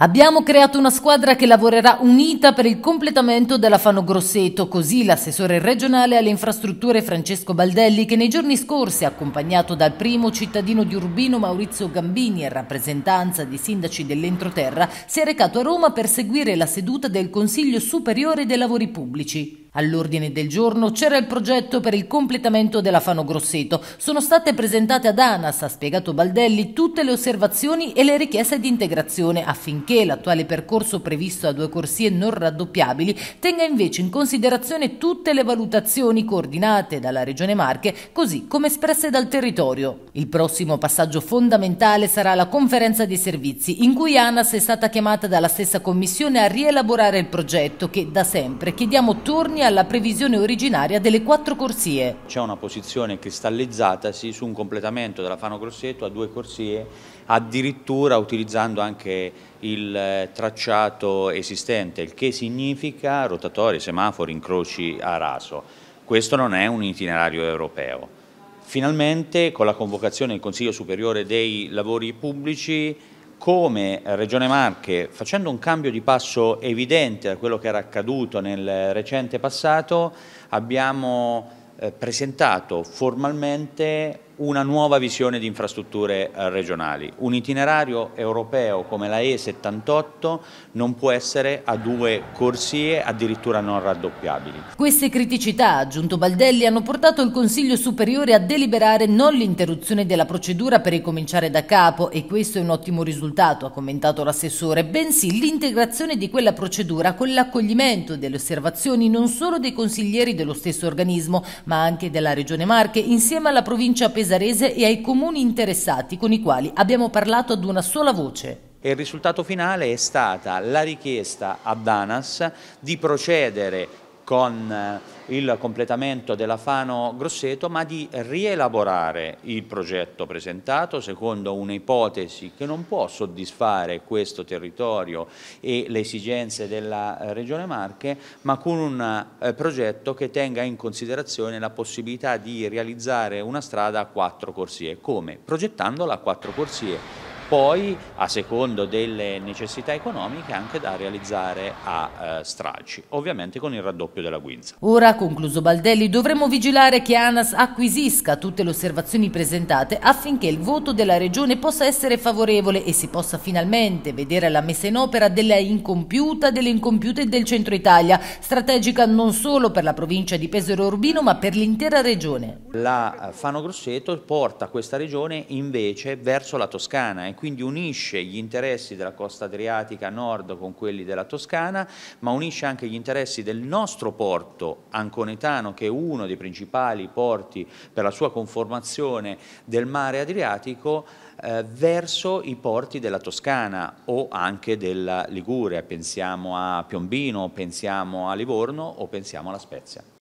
Abbiamo creato una squadra che lavorerà unita per il completamento della Fano Grosseto, così l'assessore regionale alle infrastrutture Francesco Baldelli, che nei giorni scorsi, accompagnato dal primo cittadino di Urbino Maurizio Gambini e rappresentanza di sindaci dell'entroterra, si è recato a Roma per seguire la seduta del Consiglio Superiore dei Lavori Pubblici. All'ordine del giorno c'era il progetto per il completamento della Fano Grosseto. Sono state presentate ad ANAS, ha spiegato Baldelli, tutte le osservazioni e le richieste di integrazione affinché l'attuale percorso previsto a due corsie non raddoppiabili tenga invece in considerazione tutte le valutazioni coordinate dalla Regione Marche, così come espresse dal territorio. Il prossimo passaggio fondamentale sarà la conferenza dei servizi, in cui ANAS è stata chiamata dalla stessa commissione a rielaborare il progetto che da sempre chiediamo torni a alla previsione originaria delle quattro corsie. C'è una posizione cristallizzatasi su un completamento della Fano Grosseto a due corsie, addirittura utilizzando anche il eh, tracciato esistente, il che significa rotatori, semafori, incroci a raso. Questo non è un itinerario europeo. Finalmente con la convocazione del Consiglio Superiore dei Lavori Pubblici come Regione Marche, facendo un cambio di passo evidente da quello che era accaduto nel recente passato, abbiamo eh, presentato formalmente una nuova visione di infrastrutture eh, regionali. Un itinerario europeo come la E78 non può essere a due corsie addirittura non raddoppiabili. Queste criticità, ha aggiunto Baldelli, hanno portato il Consiglio Superiore a deliberare non l'interruzione della procedura per ricominciare da capo e questo è un ottimo risultato, ha commentato l'assessore, bensì l'integrazione di quella procedura con l'accoglimento delle osservazioni non solo dei consiglieri dello stesso organismo ma anche della Regione Marche insieme alla provincia pesante Pesarese e ai comuni interessati con i quali abbiamo parlato ad una sola voce. il risultato finale è stata la richiesta ad ANAS di procedere con eh, il completamento della Fano Grosseto, ma di rielaborare il progetto presentato secondo un'ipotesi che non può soddisfare questo territorio e le esigenze della eh, Regione Marche, ma con un eh, progetto che tenga in considerazione la possibilità di realizzare una strada a quattro corsie. Come? Progettandola a quattro corsie poi a secondo delle necessità economiche anche da realizzare a eh, stralci, ovviamente con il raddoppio della guinza. Ora, concluso Baldelli, dovremo vigilare che ANAS acquisisca tutte le osservazioni presentate affinché il voto della Regione possa essere favorevole e si possa finalmente vedere la messa in opera della incompiuta, delle incompiute del centro Italia, strategica non solo per la provincia di Pesaro Urbino ma per l'intera regione. La eh, Fano Grosseto porta questa regione invece verso la Toscana ecco, quindi unisce gli interessi della costa adriatica nord con quelli della Toscana, ma unisce anche gli interessi del nostro porto anconetano, che è uno dei principali porti per la sua conformazione del mare adriatico, eh, verso i porti della Toscana o anche della Liguria, pensiamo a Piombino, pensiamo a Livorno o pensiamo alla Spezia.